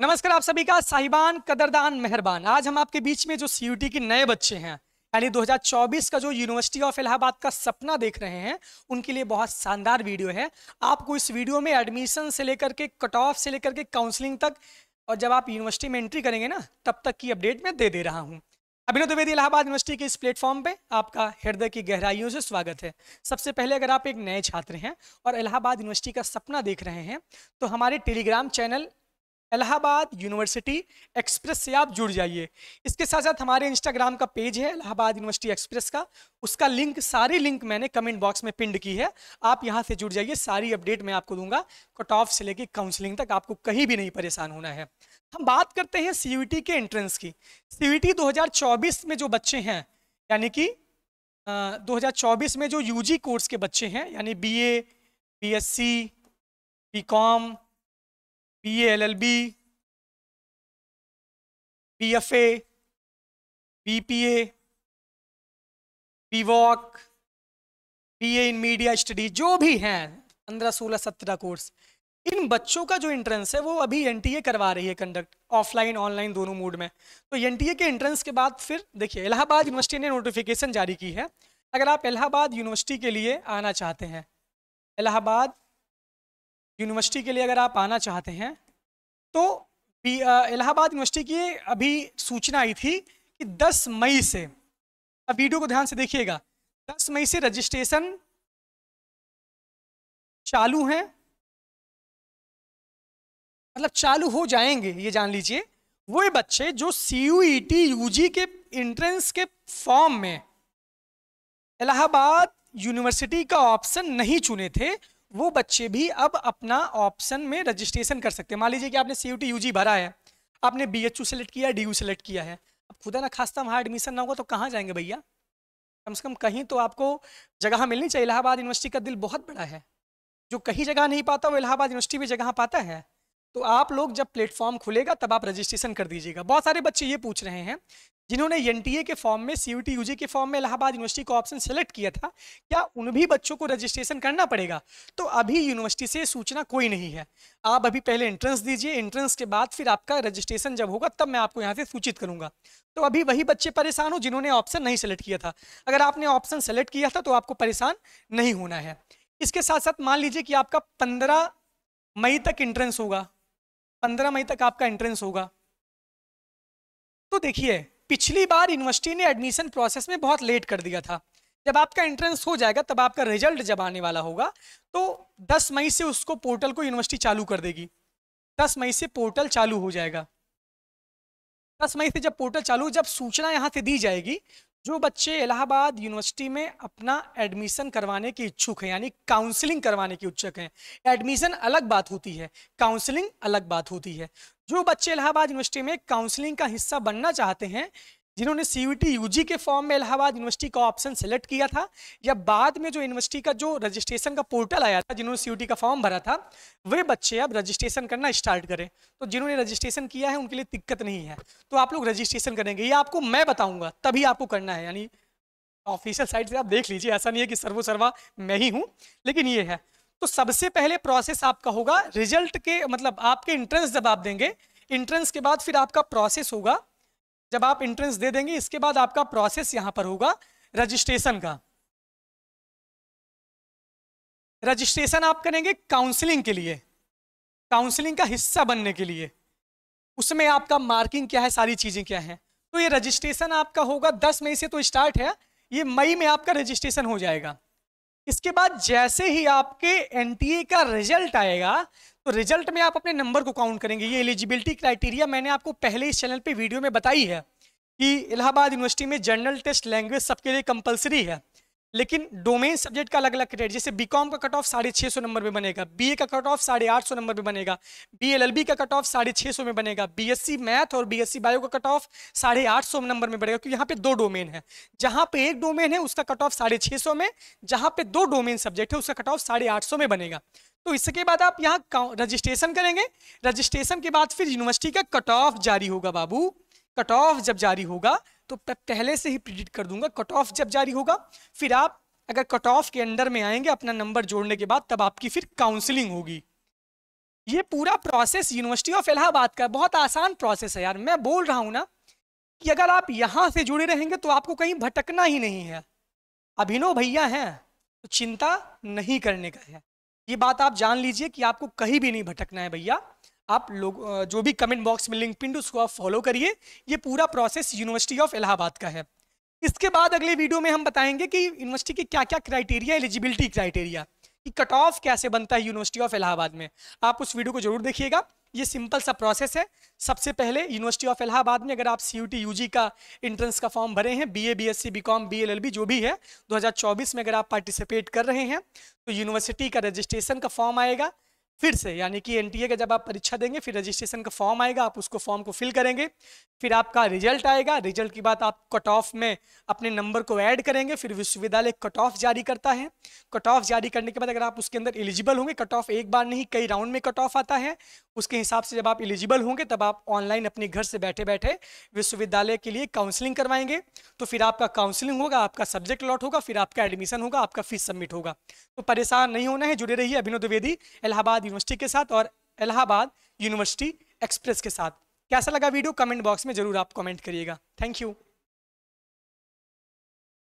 नमस्कार आप सभी का साहिबान कदरदान मेहरबान आज हम आपके बीच में जो सी के नए बच्चे हैं यानी 2024 का जो यूनिवर्सिटी ऑफ इलाहाबाद का सपना देख रहे हैं उनके लिए बहुत शानदार वीडियो है आपको इस वीडियो में एडमिशन से लेकर के कट ऑफ से लेकर के काउंसलिंग तक और जब आप यूनिवर्सिटी में एंट्री करेंगे ना तब तक की अपडेट मैं दे दे रहा हूँ अभिनव द्विवेदी इलाहाबाद यूनिवर्सिटी के इस प्लेटफॉर्म पे आपका हृदय की गहराइयों से स्वागत है सबसे पहले अगर आप एक नए छात्र हैं और इलाहाबाद यूनिवर्सिटी का सपना देख रहे हैं तो हमारे Telegram channel Allahabad university express से आप जुड़ जाइए इसके साथ साथ हमारे इंस्टाग्राम का पेज है इलाहाबाद यूनिवर्सिटी एक्सप्रेस का उसका लिंक सारी लिंक मैंने कमेंट बॉक्स में पिंड की है आप यहाँ से जुड़ जाइए सारी अपडेट मैं आपको दूंगा कट ऑफ से लेकर काउंसलिंग तक आपको कहीं भी नहीं परेशान होना है हम बात करते हैं सी के एंट्रेंस की सी यू में जो बच्चे हैं यानी कि Uh, 2024 में जो यूजी कोर्स के बच्चे हैं यानी BA, BSc, BCom, P L L B P F A P P A P वॉक P A in media study जो भी हैं पंद्रह सोलह सत्रह कोर्स इन बच्चों का जो एंट्रेंस है वो अभी एनटीए करवा रही है कंडक्ट ऑफलाइन ऑनलाइन दोनों मोड में तो एनटीए के एंट्रेंस के बाद फिर देखिए इलाहाबाद यूनिवर्सिटी ने नोटिफिकेशन जारी की है अगर आप इलाहाबाद यूनिवर्सिटी के लिए आना चाहते हैं इलाहाबाद यूनिवर्सिटी के लिए अगर आप आना चाहते हैं तो इलाहाबाद यूनिवर्सिटी की अभी सूचना आई थी कि 10 मई से अब वीडियो को ध्यान से देखिएगा 10 मई से रजिस्ट्रेशन चालू हैं मतलब चालू हो जाएंगे ये जान लीजिए वो बच्चे जो सी यू यूजी के इंट्रेंस के फॉर्म में इलाहाबाद यूनिवर्सिटी का ऑप्शन नहीं चुने थे वो बच्चे भी अब अपना ऑप्शन में रजिस्ट्रेशन कर सकते हैं मान लीजिए कि आपने C U T U G भरा है आपने बी एच यू सेलेक्ट किया डी यू सेलेक्ट किया है अब खुदा ना खास्ता वहाँ एडमिशन ना होगा तो कहाँ जाएंगे भैया कम से कम कहीं तो आपको जगह मिलनी चाहिए इलाहाबाद यूनिवर्सिटी का दिल बहुत बड़ा है जो कहीं जगह नहीं पाता वो इलाहाबाद यूनिवर्सिटी में जगह पाता है तो आप लोग जब प्लेटफॉर्म खुलेगा तब आप रजिस्ट्रेशन कर दीजिएगा बहुत सारे बच्चे ये पूछ रहे हैं जिन्होंने एन के फॉर्म में सी यू के फॉर्म में इलाहाबाद यूनिवर्सिटी का ऑप्शन सेलेक्ट किया था क्या उन भी बच्चों को रजिस्ट्रेशन करना पड़ेगा तो अभी यूनिवर्सिटी से सूचना कोई नहीं है आप अभी पहले एंट्रेंस दीजिए एंट्रेंस के बाद फिर आपका रजिस्ट्रेशन जब होगा तब मैं आपको यहाँ से सूचित करूँगा तो अभी वही बच्चे परेशान हो जिन्होंने ऑप्शन नहीं सेलेक्ट किया था अगर आपने ऑप्शन सेलेक्ट किया था तो आपको परेशान नहीं होना है इसके साथ साथ मान लीजिए कि आपका पंद्रह मई तक एंट्रेंस होगा पंद्रह मई तक आपका एंट्रेंस होगा तो देखिए पिछली बार यूनिवर्सिटी ने एडमिशन प्रोसेस में बहुत लेट कर दिया था जब आपका एंट्रेंस हो जाएगा तब आपका रिजल्ट जब आने वाला होगा तो 10 मई से उसको पोर्टल को यूनिवर्सिटी चालू कर देगी 10 मई से पोर्टल चालू हो जाएगा दस मई से जब पोर्टल चालू जब सूचना यहाँ से दी जाएगी जो बच्चे इलाहाबाद यूनिवर्सिटी में अपना एडमिशन करवाने के इच्छुक हैं यानी काउंसलिंग करवाने के इच्छुक हैं एडमिशन अलग बात होती है काउंसलिंग अलग बात होती है जो बच्चे इलाहाबाद यूनिवर्सिटी में काउंसलिंग का हिस्सा बनना चाहते हैं जिन्होंने C U T U G के फॉर्म में इलाहाबाद यूनिवर्सिटी का ऑप्शन सेलेक्ट किया था या बाद में जो यूनिवर्सिटी का जो रजिस्ट्रेशन का पोर्टल आया था जिन्होंने सी यू टी का फॉर्म भरा था वे बच्चे अब रजिस्ट्रेशन करना स्टार्ट करें तो जिन्होंने रजिस्ट्रेशन किया है उनके लिए दिक्कत नहीं है तो आप लोग रजिस्ट्रेशन करेंगे ये आपको मैं बताऊँगा तभी आपको करना है यानी ऑफिशियल साइट से आप देख लीजिए ऐसा नहीं है कि सर्वो सर्वा मैं ही हूँ लेकिन ये है तो सबसे पहले प्रोसेस आपका होगा रिजल्ट के मतलब आपके इंट्रेंस जब आप देंगे इंट्रेंस के बाद फिर आपका प्रोसेस होगा जब आप एंट्रेंस दे देंगे इसके बाद आपका प्रोसेस यहां पर होगा रजिस्ट्रेशन का रजिस्ट्रेशन आप करेंगे काउंसलिंग के लिए काउंसलिंग का हिस्सा बनने के लिए उसमें आपका मार्किंग क्या है सारी चीज़ें क्या है तो ये रजिस्ट्रेशन आपका होगा दस मई से तो स्टार्ट है ये मई में आपका रजिस्ट्रेशन हो जाएगा इसके बाद जैसे ही आपके एन का रिजल्ट आएगा तो रिजल्ट में आप अपने नंबर को काउंट करेंगे ये एलिजिबिलिटी क्राइटेरिया मैंने आपको पहले इस चैनल पे वीडियो में बताई है कि इलाहाबाद यूनिवर्सिटी में जनरल टेस्ट लैंग्वेज सबके लिए कंपलसरी है लेकिन डोमेन सब्जेक्ट का अलग अलग क्रेडिट जैसे बीकॉम का कट ऑफ साढ़े छः सौ नंबर में बनेगा बीए का कट ऑफ साढ़े आठ सौ नंबर में बनेगा बीएलएलबी का कट ऑफ साढ़े छः सौ में बनेगा बीएससी मैथ और बीएससी बायो का कट ऑफ साढ़े आठ सौ नंबर में बनेगा क्योंकि यहाँ पे दो डोमेन है जहाँ पे एक डोमेन है उसका कट ऑफ साढ़े छः सौ में जहाँ पे दो डोमेन सब्जेक्ट है उसका कट ऑफ साढ़े आठ सौ में बनेगा तो इसके बाद आप यहाँ रजिस्ट्रेशन करेंगे रजिस्ट्रेशन के बाद फिर यूनिवर्सिटी का कट ऑफ जारी होगा बाबू कट ऑफ जब जारी होगा तो पहले से ही प्रिडिक्ट कर दूंगा कट ऑफ जब जारी होगा फिर आप अगर कट ऑफ के अंडर में आएंगे अपना नंबर जोड़ने के बाद तब आपकी फिर काउंसलिंग होगी ये पूरा प्रोसेस यूनिवर्सिटी ऑफ इलाहाबाद का बहुत आसान प्रोसेस है यार मैं बोल रहा हूँ ना कि अगर आप यहाँ से जुड़े रहेंगे तो आपको कहीं भटकना ही नहीं है अभिनव भैया हैं तो चिंता नहीं करने का है ये बात आप जान लीजिए कि आपको कहीं भी नहीं भटकना है भैया आप लोग जो भी कमेंट बॉक्स में लिंक पिंड उसको आप फॉलो करिए ये पूरा प्रोसेस यूनिवर्सिटी ऑफ इलाहाबाद का है इसके बाद अगले वीडियो में हम बताएंगे कि यूनिवर्सिटी के क्या क्या क्राइटेरिया एलिजिबिलिटी क्राइटेरिया कि कट ऑफ कैसे बनता है यूनिवर्सिटी ऑफ इलाहाबाद में आप उस वीडियो को जरूर देखिएगा ये सिंपल सा प्रोसेस है सबसे पहले यूनिवर्सिटी ऑफ इलाहाबाद में अगर आप C U T U G का एंट्रेंस का फॉर्म भरे हैं B A B S C B com B L L B जो भी है 2024 में अगर आप पार्टिसिपेट कर रहे हैं तो यूनिवर्सिटी का रजिस्ट्रेशन का फॉर्म आएगा फिर से यानी कि एनटीए का जब आप परीक्षा देंगे फिर रजिस्ट्रेशन का फॉर्म आएगा आप उसको फॉर्म को फिल करेंगे फिर आपका रिजल्ट आएगा रिजल्ट के बाद आप कट ऑफ में अपने नंबर को ऐड करेंगे फिर विश्वविद्यालय कट ऑफ जारी करता है कट ऑफ जारी करने के बाद अगर आप उसके अंदर एलिजिबल होंगे कट ऑफ एक बार नहीं कई राउंड में कट ऑफ आता है उसके हिसाब से जब आप एलिजिबल होंगे तब आप ऑनलाइन अपने घर से बैठे बैठे विश्वविद्यालय के लिए काउंसलिंग करवाएंगे तो फिर आपका काउंसलिंग होगा आपका सब्जेक्ट लॉट होगा फिर आपका एडमिशन होगा आपका फीस सबमिट होगा तो परेशान नहीं होना है जुड़े रहिए अभिनव द्विवेदी इलाहाबाद इलाहाबाद यूनिवर्सिटी के साथ और इलाहाबाद यूनिवर्सिटी एक्सप्रेस के साथ कैसा लगा वीडियो कमेंट बॉक्स में जरूर आप कमेंट करिएगा थैंक यू